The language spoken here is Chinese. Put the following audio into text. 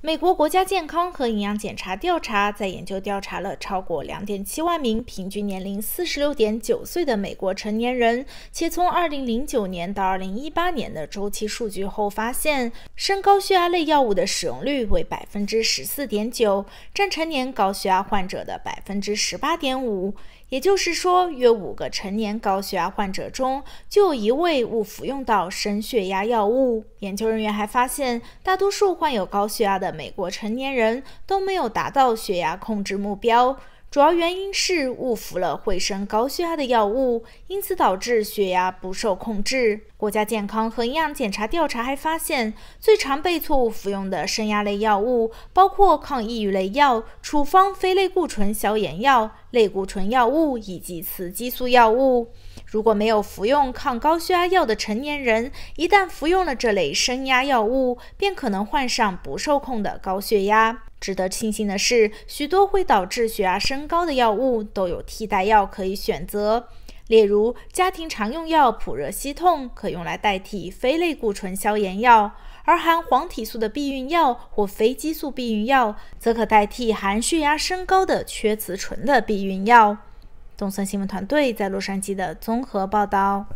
美国国家健康和营养检查调查在研究调查了超过两点七万名平均年龄四十六点九岁的美国成年人，且从二零零九年到二零一八年的周期数据后发现，升高血压类药物的使用率为百分之十四点九，占成年高血压患者的百分之十八点五。也就是说，约五个成年高血压患者中就有一位误服用到升血压药物。研究人员还发现，大多数患有高血压的。美国成年人都没有达到血压控制目标，主要原因是误服了会升高血压的药物，因此导致血压不受控制。国家健康和营养检查调查还发现，最常被错误服用的升压类药物包括抗抑郁类药、处方非类固醇消炎药、类固醇药物以及雌激素药物。如果没有服用抗高血压药的成年人，一旦服用了这类升压药物，便可能患上不受控的高血压。值得庆幸的是，许多会导致血压升高的药物都有替代药可以选择。例如，家庭常用药普热息痛可用来代替非类固醇消炎药，而含黄体素的避孕药或非激素避孕药，则可代替含血压升高的缺雌醇的避孕药。《东森新闻》团队在洛杉矶的综合报道。